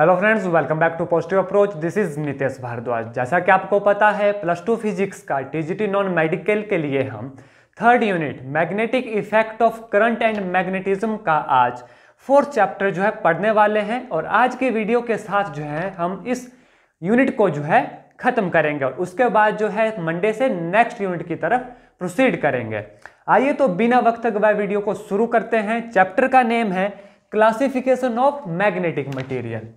hello friends welcome back to positive approach this is Nitesh Bhardwaj जैसा कि आपको पता है प्लस टू फिजिक्स का टीजीटी नॉन मेडिकल के लिए हम third unit magnetic effect of current and magnetism का आज फोर्थ चैप्टर जो है पढ़ने वाले हैं और आज के वीडियो के साथ जो है हम इस यूनिट को जो है ख़त्म करेंगे और उसके बाद जो है मंडे से नेक्स्ट यूनिट की तरफ प्रोसीड करेंगे आइए तो बिना वक्त गवाए वीडियो को शुरू करते हैं चैप्टर का नेम है classification of magnetic material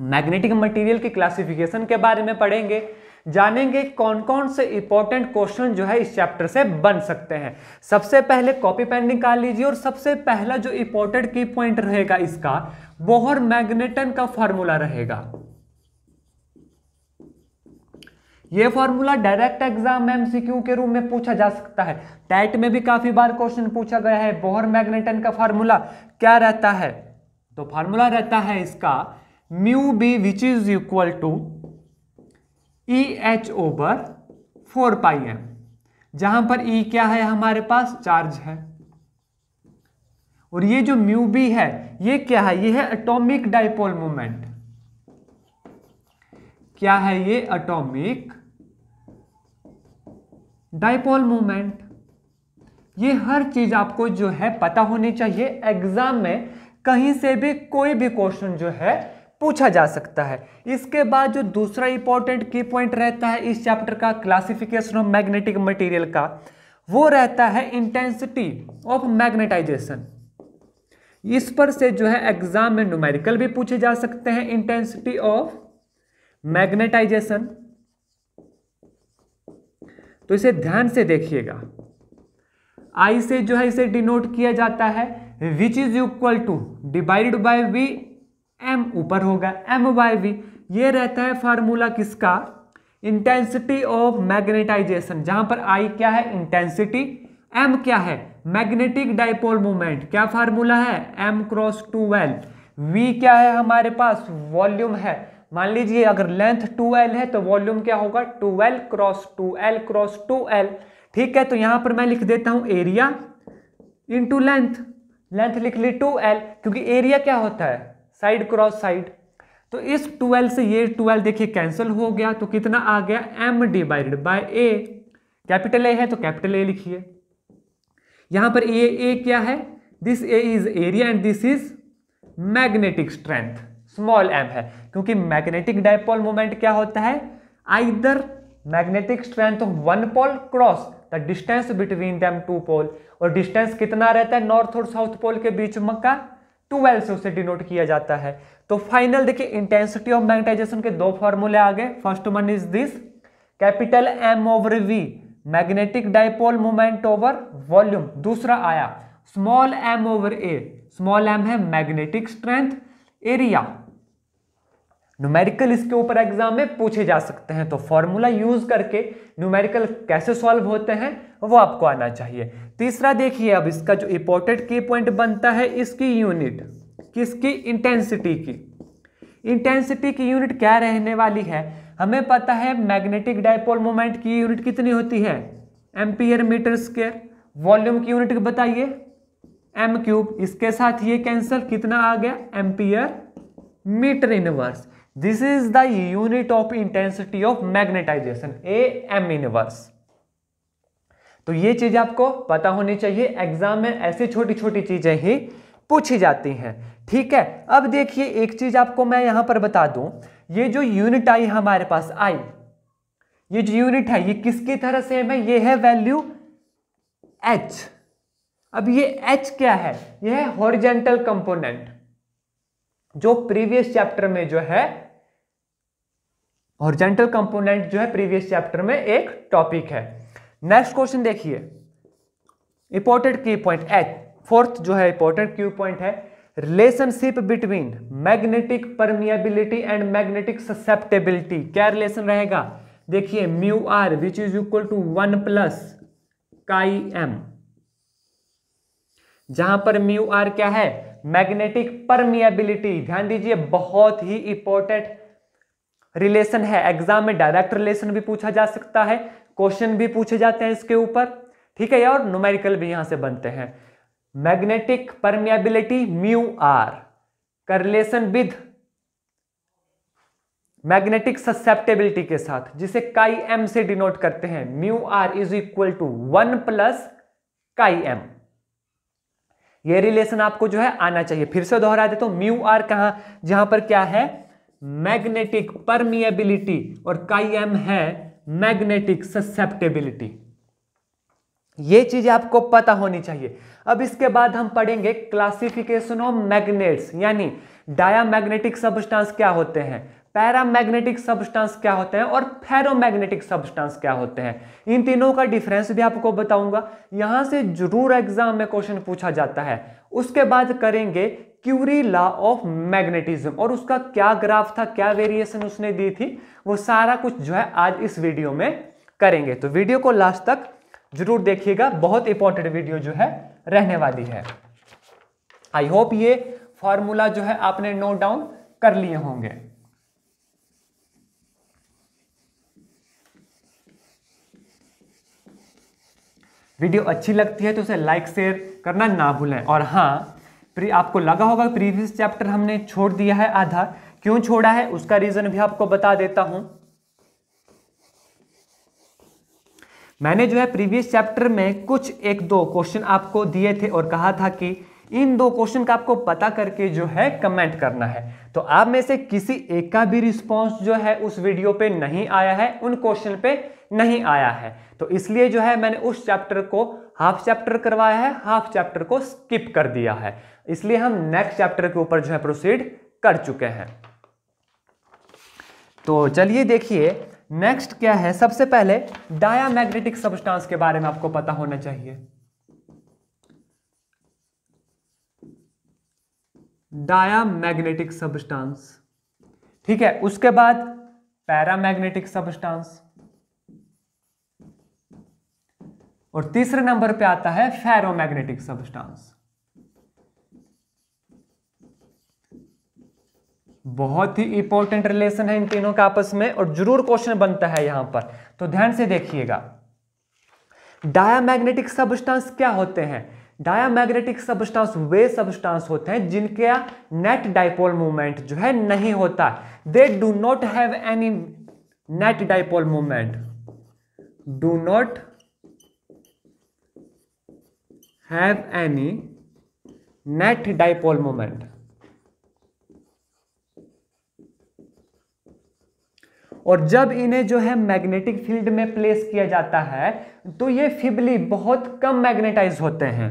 magnetic material के क्लासिफिकेशन के बारे में पढ़ेंगे जानेंगे कौन कौन से इंपॉर्टेंट क्वेश्चन जो है इस चैप्टर से बन सकते हैं सबसे पहले कॉपी पेन निकाल लीजिए और सबसे पहला जो इंपॉर्टेंट की पॉइंट रहेगा इसका बोहर मैग्नेटन का फॉर्मूला रहेगा यह फॉर्मूला डायरेक्ट एग्जाम एमसीक्यू के रूप में पूछा जा सकता है टैट में भी काफी बार क्वेश्चन पूछा गया है बोहर मैग्नेटन का फॉर्मूला क्या रहता है तो फॉर्मूला रहता है इसका mu B which is equal to E H over four pi M जहां पर ई e क्या है हमारे पास चार्ज है और ये जो म्यू बी है ये क्या है ये है एटॉमिक डाइपोल मोमेंट क्या है ये एटॉमिक डायपोल मोमेंट ये हर चीज आपको जो है पता होनी चाहिए एग्जाम में कहीं से भी कोई भी क्वेश्चन जो है पूछा जा सकता है इसके बाद जो दूसरा इंपॉर्टेंट की पॉइंट रहता है इस चैप्टर का क्लासिफिकेशन ऑफ मैग्नेटिक मटेरियल का वो रहता है इंटेंसिटी ऑफ मैग्नेटाइजेशन इस पर से जो है एग्जाम में न्यूमेरिकल भी पूछे जा सकते हैं इंटेंसिटी ऑफ मैग्नेटाइजेशन तो इसे ध्यान से देखिएगा आई से जो है इसे डिनोट किया जाता है which is equal to divided by V M ऊपर होगा एम वाई वी ये रहता है फार्मूला किसका इंटेंसिटी ऑफ मैग्नेटाइजेशन जहां पर आई क्या है इंटेंसिटी एम क्या है मैग्नेटिक डाइपोल मोमेंट क्या फार्मूला है M cross two L V क्या है हमारे पास वॉल्यूम है मान लीजिए अगर लेंथ टू एल है तो वॉल्यूम क्या होगा two L cross two L cross two L ठीक है तो यहां पर मैं लिख देता हूं एरिया इनटू लेंथ लेंथ लिख ली टू एल क्योंकि एरिया क्या होता है साइड क्रॉस साइड तो इस 12 से ये 12 देखिए कैंसिल हो गया तो कितना आ गया M divided by A capital A है तो कैपिटल ए लिखिए यहां पर ये ए क्या है this A is area and this is magnetic strength small M है क्योंकि मैग्नेटिक डायपोल मोमेंट क्या होता है either magnetic strength of one pole cross the distance between them two pole और डिस्टेंस कितना रहता है नॉर्थ और साउथ पोल के बीच मक्का ट्वेल्व से उसे डिनोट किया जाता है तो फाइनल देखिए इंटेंसिटी ऑफ मैग्नेटाइजेशन के दो फॉर्मूले आ गए first one is this capital M over V magnetic dipole moment over volume दूसरा आया small M over A small M है मैग्नेटिक स्ट्रेंथ एरिया न्यूमेरिकल इसके ऊपर एग्जाम में पूछे जा सकते हैं तो फॉर्मूला यूज करके न्यूमेरिकल कैसे सॉल्व होते हैं वो आपको आना चाहिए तीसरा देखिए अब इसका जो इंपॉर्टेंट की पॉइंट बनता है इसकी यूनिट किसकी इंटेंसिटी की इंटेंसिटी की यूनिट क्या रहने वाली है हमें पता है मैग्नेटिक डायपोल मोमेंट की यूनिट कितनी होती है एम्पियर मीटर स्क्वेयर वॉल्यूम की यूनिट बताइए एम क्यूब इसके साथ ये कैंसिल कितना आ गया ampere metre inverse this is the unit of intensity of magnetisation A M inverse तो ये चीज़ आपको पता होनी चाहिए एग्जाम में ऐसी छोटी छोटी चीज़ें ही पूछी जाती हैं ठीक है अब देखिए एक चीज़ आपको मैं यहां पर बता दू ये जो यूनिट आई हमारे पास आई ये जो यूनिट है ये किसकी तरह से है ये है वैल्यू एच अब ये एच क्या है ये है हॉरिजेंटल कंपोनेंट जो प्रीवियस चैप्टर में जो है हॉरिजेंटल कंपोनेंट जो है प्रीवियस चैप्टर में एक टॉपिक है नेक्स्ट क्वेश्चन देखिए important key point H fourth जो है इंपॉर्टेंट क्यू पॉइंट है relationship between magnetic permeability and magnetic susceptibility क्या रिलेशन रहेगा देखिए mu R which is equal to one plus chi M जहां पर म्यू आर क्या है मैग्नेटिक परमिबिलिटी ध्यान दीजिए बहुत ही इंपॉर्टेंट रिलेशन है एग्जाम में डायरेक्ट रिलेशन भी पूछा जा सकता है क्वेश्चन भी पूछे जाते हैं इसके ऊपर ठीक है और नोमेरिकल भी यहां से बनते हैं magnetic permeability mu R correlation with magnetic susceptibility के साथ जिसे काई एम से डिनोट करते हैं mu R is equal to one plus chi M ये रिलेशन आपको जो है आना चाहिए फिर से दोहरा देता हूं म्यू आर कहा जहां पर क्या है मैग्नेटिक परमिएबिलिटी और काई एम है मैग्नेटिक ससेप्टेबिलिटी ये चीज आपको पता होनी चाहिए अब इसके बाद हम पढ़ेंगे क्लासिफिकेशन ऑफ मैग्नेट्स यानी मैग्नेटिक सब्सटेंस क्या होते हैं पैरामैग्नेटिक सब्सटेंस क्या होते हैं और फेरोमैग्नेटिक सब्सटेंस क्या होते हैं इन तीनों का डिफरेंस भी आपको बताऊंगा यहां से जरूर एग्जाम में क्वेश्चन पूछा जाता है उसके बाद करेंगे क्यूरी लॉ ऑफ मैग्नेटिज्म और उसका क्या ग्राफ था क्या वेरिएशन उसने दी थी वो सारा कुछ जो है आज इस वीडियो में करेंगे तो वीडियो को लास्ट तक जरूर देखिएगा बहुत इंपॉर्टेंट वीडियो जो है रहने वाली है आई होप ये फॉर्मूला जो है आपने नोट डाउन कर लिए होंगे वीडियो अच्छी लगती है तो उसे लाइक शेयर करना ना भूलें और हाँ आपको लगा होगा प्रीवियस चैप्टर हमने छोड़ दिया है आधा क्यों छोड़ा है उसका रीजन भी आपको बता देता हूं मैंने जो है प्रीवियस चैप्टर में कुछ एक दो क्वेश्चन आपको दिए थे और कहा था कि इन दो क्वेश्चन का आपको पता करके जो है कमेंट करना है तो आप में से किसी एक का भी रिस्पॉन्स जो है उस वीडियो पे नहीं आया है उन क्वेश्चन पे नहीं आया है तो इसलिए जो है मैंने उस चैप्टर को हाफ चैप्टर करवाया है हाफ चैप्टर को स्किप कर दिया है इसलिए हम नेक्स्ट चैप्टर के ऊपर जो है प्रोसीड कर चुके हैं तो चलिए देखिए नेक्स्ट क्या है सबसे पहले डायामैग्नेटिक सब्सटेंस के बारे में आपको पता होना चाहिए डायामैग्नेटिक सबस्टांस ठीक है उसके बाद पैरामैग्नेटिक सबस्टांस और तीसरे नंबर पे आता है फेरोमैग्नेटिक सबस्टांस बहुत ही इंपॉर्टेंट रिलेशन है इन तीनों के आपस में और जरूर क्वेश्चन बनता है यहां पर तो ध्यान से देखिएगा डायामैग्नेटिक सबस्टांस क्या होते हैं डायमैग्नेटिक सबस्टांस वे सबस्टांस होते हैं जिनका नेट डाइपोल मूवमेंट जो है नहीं होता they do not have any net dipole movement do not have any net dipole movement और जब इन्हें जो है मैग्नेटिक फील्ड में प्लेस किया जाता है तो ये फिबली बहुत कम मैग्नेटाइज होते हैं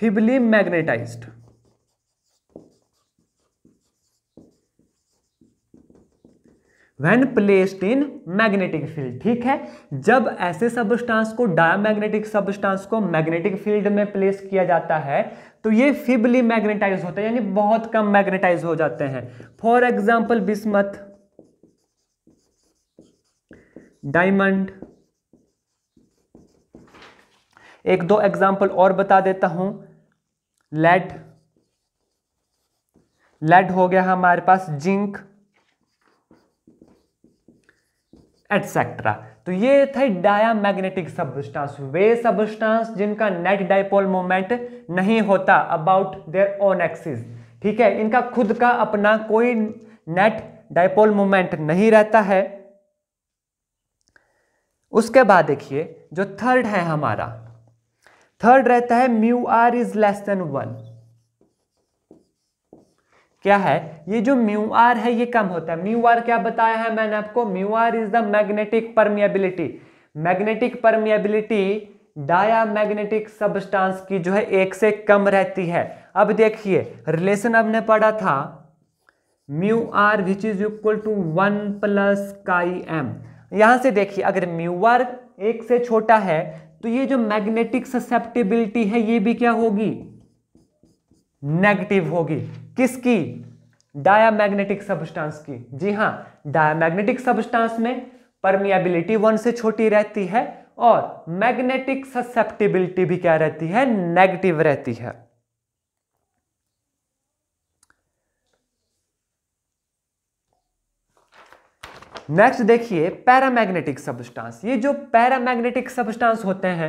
feebly magnetised when placed in magnetic field ठीक है जब ऐसे सबस्टांस को डायमैग्नेटिक सबस्टांस को मैग्नेटिक फील्ड में प्लेस किया जाता है तो ये फिबली मैग्नेटाइज होते हैं यानी बहुत कम मैग्नेटाइज हो जाते हैं फॉर एग्जाम्पल बिस्मत डायमंड एक दो एग्जाम्पल और बता देता हूं लेड लेड हो गया हमारे पास जिंक एटसेट्रा तो ये थे मैग्नेटिक सबस्टांस वे सबस्टांस जिनका नेट डाइपोल मोमेंट नहीं होता अबाउट देयर ओन एक्सिस ठीक है इनका खुद का अपना कोई नेट डायपोल मोमेंट नहीं रहता है उसके बाद देखिए जो थर्ड है हमारा थर्ड रहता है mu R is less than one क्या है ये जो म्यू आर है ये कम होता है म्यू आर क्या बताया है मैंने आपको mu R is the magnetic permeability magnetic permeability diamagnetic substance की जो है एक से कम रहती है अब देखिए रिलेशन हमने पढ़ा था mu R which is equal to one plus chi M यहां से देखिए अगर म्यू आर एक से छोटा है तो ये जो मैग्नेटिक ससेप्टेबिलिटी है ये भी क्या होगी नेगेटिव होगी किसकी मैग्नेटिक सबस्टांस की जी डाया मैग्नेटिक सबस्टांस में परमियाबिलिटी वन से छोटी रहती है और मैग्नेटिक ससेप्टेबिलिटी भी क्या रहती है नेगेटिव रहती है नेक्स्ट देखिए पैरामैग्नेटिक सबस्टांस ये जो पैरामैग्नेटिक सबस्टांस होते हैं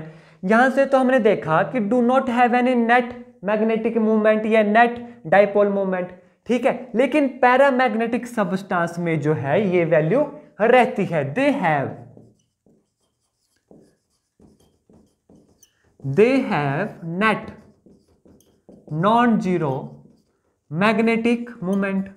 यहां से तो हमने देखा कि do not have any net magnetic movement या नेट डाइपोल मूवमेंट ठीक है लेकिन पैरामैग्नेटिक सबस्टांस में जो है ये वैल्यू रहती है they have they have net non zero magnetic movement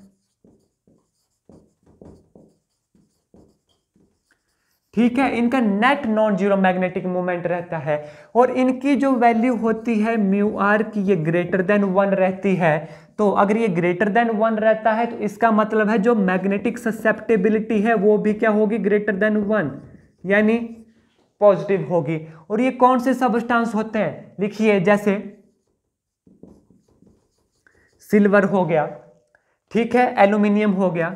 ठीक है इनका net non zero magnetic moment रहता है और इनकी जो वैल्यू होती है म्यू आर की ये ग्रेटर देन वन रहती है तो अगर ये ग्रेटर देन वन रहता है तो इसका मतलब है जो मैग्नेटिक ससेप्टेबिलिटी है वो भी क्या होगी ग्रेटर देन वन यानी पॉजिटिव होगी और ये कौन से सबस्टांस होते हैं लिखिए जैसे सिल्वर हो गया ठीक है एल्यूमिनियम हो गया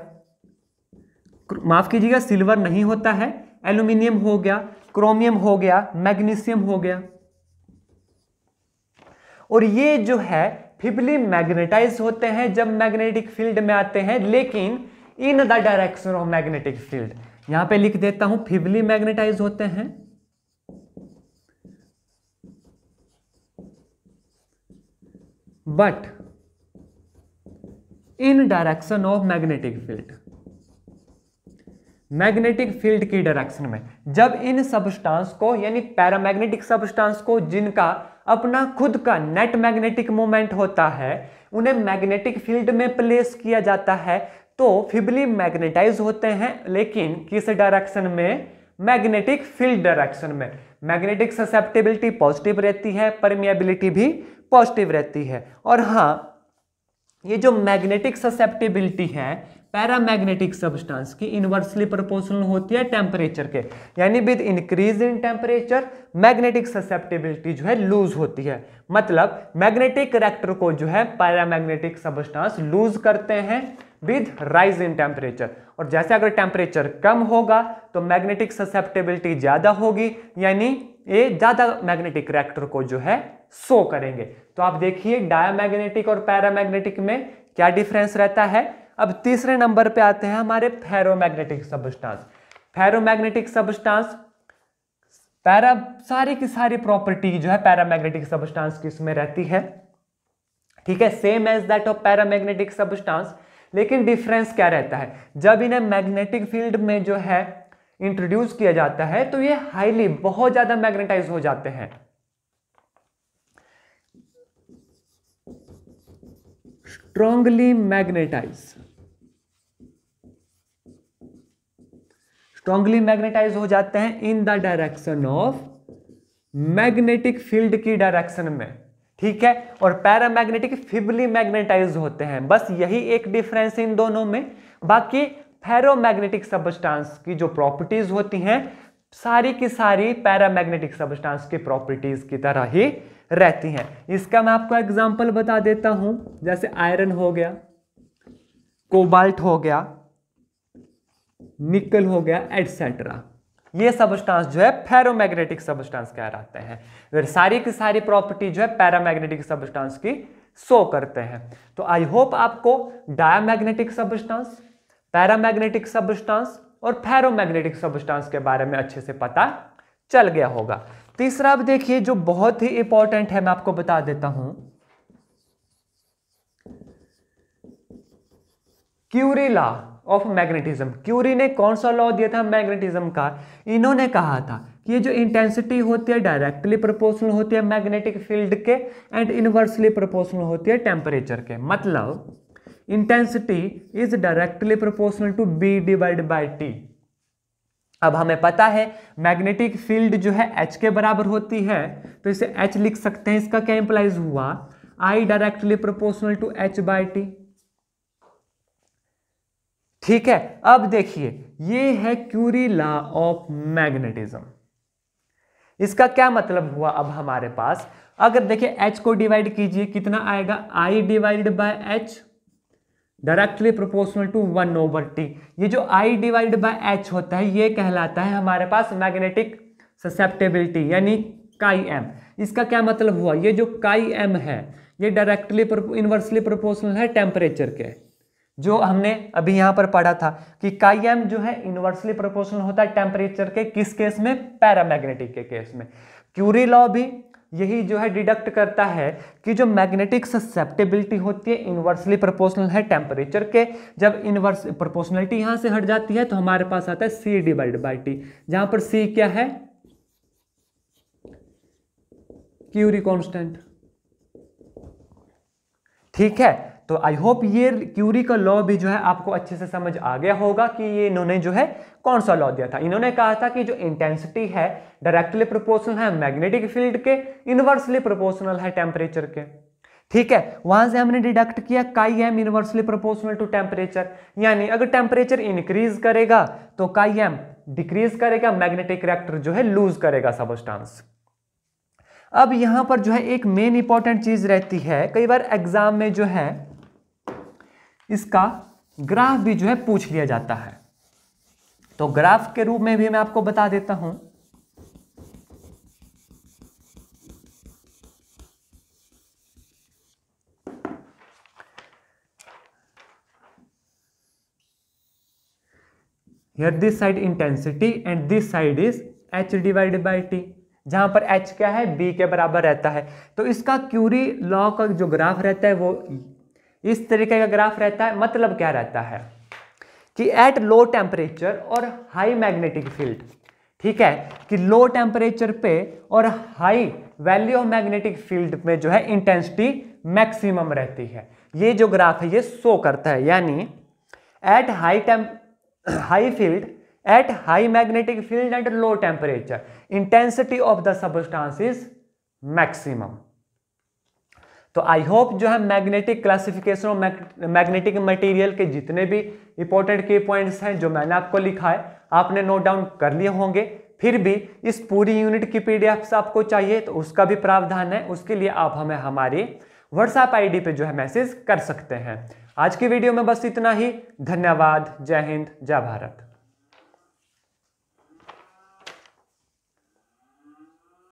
माफ कीजिएगा सिल्वर नहीं होता है एल्यूमिनियम हो गया क्रोमियम हो गया मैग्नीशियम हो गया और ये जो है फिबली मैग्नेटाइज होते हैं जब मैग्नेटिक फील्ड में आते हैं लेकिन in the direction of magnetic field यहां पे लिख देता हूं फिबली मैग्नेटाइज होते हैं but in direction of magnetic field magnetic field की डायरेक्शन में जब इन सबस्टांस को यानी पैरामैग्नेटिक सबस्टांस को जिनका अपना खुद का नेट मैग्नेटिक मोमेंट होता है उन्हें मैग्नेटिक फील्ड में प्लेस किया जाता है तो फिबली मैग्नेटाइज होते हैं लेकिन किस डायरेक्शन में मैग्नेटिक फील्ड डायरेक्शन में मैग्नेटिक ससेप्टेबिलिटी पॉजिटिव रहती है परमिएबिलिटी भी पॉजिटिव रहती है और हाँ ये जो मैग्नेटिक ससेप्टेबिलिटी है पैरामैग्नेटिक सब्सटेंस की इन्वर्सली प्रोपोर्शनल होती है टेम्परेचर के यानी with increase in temperature magnetic susceptibility जो है लूज होती है मतलब मैग्नेटिक करेक्टर को जो है पैरामैग्नेटिक सब्सटेंस लूज करते हैं विद राइज इन टेम्परेचर और जैसे अगर टेम्परेचर कम होगा तो मैग्नेटिक ससेप्टेबिलिटी ज़्यादा होगी यानी ये ज़्यादा मैग्नेटिक करेक्टर को जो है शो करेंगे तो आप देखिए डायमैग्नेटिक और पैरामैग्नेटिक में क्या डिफरेंस रहता है अब तीसरे नंबर पे आते हैं हमारे ferromagnetic substance ferromagnetic substance para सारी की सारी प्रॉपर्टी जो है पैरामैग्नेटिक सबस्टांस की इसमें रहती है ठीक है same as that of paramagnetic substance लेकिन डिफरेंस क्या रहता है जब इन्हें मैग्नेटिक फील्ड में जो है इंट्रोड्यूस किया जाता है तो ये हाईली बहुत ज्यादा मैग्नेटाइज हो जाते हैं स्ट्रॉन्गली मैग्नेटाइज स्ट्रांगली तो मैग्नेटाइज हो जाते हैं in the direction of magnetic field की डायरेक्शन में ठीक है और पैरामैग्नेटिक फिबली मैग्नेटाइज होते हैं बस यही एक डिफरेंस इन दोनों में बाकी फेरोमैग्नेटिक सबस्टांस की जो प्रॉपर्टीज होती हैं सारी की सारी पैरामैग्नेटिक सबस्टांस की प्रॉपर्टीज की तरह ही रहती हैं इसका मैं आपको एग्जांपल बता देता हूं जैसे आयरन हो गया कोबाल्ट हो गया निकल हो गया एटसेट्रा ये सबस्टांस जो है फेरोमैग्नेटिक सबस्टांस कहलाते हैं सारी की सारी प्रॉपर्टी जो है पैरामैग्नेटिक सबस्टांस की सो करते हैं तो आई होप आपको डायमैग्नेटिक सबस्टांस पैरामैग्नेटिक सबस्टांस और फेरोमैग्नेटिक सबस्टांस के बारे में अच्छे से पता चल गया होगा तीसरा आप देखिए जो बहुत ही इंपॉर्टेंट है मैं आपको बता देता हूं क्यूरीला ऑफ मैग्नेटिज्म क्यूरी ने कौन सा लॉ दिया था मैग्नेटिज्म का इन्होंने कहा था कि ये जो इंटेंसिटी होती है डायरेक्टली प्रोपोर्शनल होती है मैग्नेटिक फील्ड के एंड इनवर्सली प्रोपोर्शनल होती है टेम्परेचर के मतलब intensity is directly proportional to B divide by T अब हमें पता है मैग्नेटिक फील्ड जो है एच के बराबर होती है तो इसे एच लिख सकते हैं इसका क्या इंप्लाइज हुआ I directly proportional to H by T ठीक है अब देखिए ये है क्यूरी लॉ ऑफ मैग्नेटिज्म इसका क्या मतलब हुआ अब हमारे पास अगर देखिए एच को डिवाइड कीजिए कितना आएगा I divide by H directly proportional to one over T ये जो आई डिवाइड बाय एच होता है ये कहलाता है हमारे पास मैग्नेटिक ससेप्टेबिलिटी यानी काई एम इसका क्या मतलब हुआ ये जो काई एम है ये डायरेक्टली इन्वर्सली प्रोपोर्शनल है टेम्परेचर के जो हमने अभी यहां पर पढ़ा था कि काम जो है इनवर्सली प्रोपोर्शनल होता है टेम्परेचर के किस केस में पैरामैग्नेटिक के केस में क्यूरी लॉ भी यही जो है डिडक्ट करता है कि जो मैग्नेटिक ससेप्टेबिलिटी होती है इनवर्सली प्रोपोर्शनल है टेम्परेचर के जब इनवर्स प्रोपोर्शनलिटी यहां से हट जाती है तो हमारे पास आता है सी डिवाइड बाई टी जहां पर सी क्या है क्यूरी कॉन्स्टेंट ठीक है तो आई होप ये क्यूरी का लॉ भी जो है आपको अच्छे से समझ आ गया होगा कि ये इन्होंने जो है कौन सा लॉ दिया था इन्होंने कहा था कि जो इंटेंसिटी है डायरेक्टली प्रोपोर्शनल है मैग्नेटिक फील्ड के इनवर्सली प्रोपोर्शनल है टेम्परेचर के ठीक है वहां से हमने डिडक्ट किया chi M inversely proportional to temperature यानी अगर टेम्परेचर इंक्रीज करेगा तो काई एम डिक्रीज करेगा मैग्नेटिक रिएक्टर जो है लूज करेगा सबस्टांस अब यहां पर जो है एक मेन इंपॉर्टेंट चीज रहती है कई बार एग्जाम में जो है इसका ग्राफ भी जो है पूछ लिया जाता है तो ग्राफ के रूप में भी मैं आपको बता देता हूं here this side intensity and this side is H divided by T जहां पर h क्या है b के बराबर रहता है तो इसका क्यूरी लॉ का जो ग्राफ रहता है वो इस तरीके का ग्राफ रहता है मतलब क्या रहता है कि एट लो टेम्परेचर और हाई मैग्नेटिक फील्ड ठीक है कि लो टेम्परेचर पे और high value of magnetic field में जो है इंटेंसिटी मैक्सिमम रहती है ये जो ग्राफ है ये शो करता है यानी at high temp high field at high magnetic field and low temperature intensity of the substance is maximum तो आई होप जो है मैग्नेटिक क्लासिफिकेशन और मैग्नेटिक मटेरियल के जितने भी इंपॉर्टेंट के पॉइंट्स हैं जो मैंने आपको लिखा है आपने नोट डाउन कर लिए होंगे फिर भी इस पूरी यूनिट की पी आपको चाहिए तो उसका भी प्रावधान है उसके लिए आप हमें हमारी व्हाट्सएप आई पे जो है मैसेज कर सकते हैं आज की वीडियो में बस इतना ही धन्यवाद जय हिंद जय भारत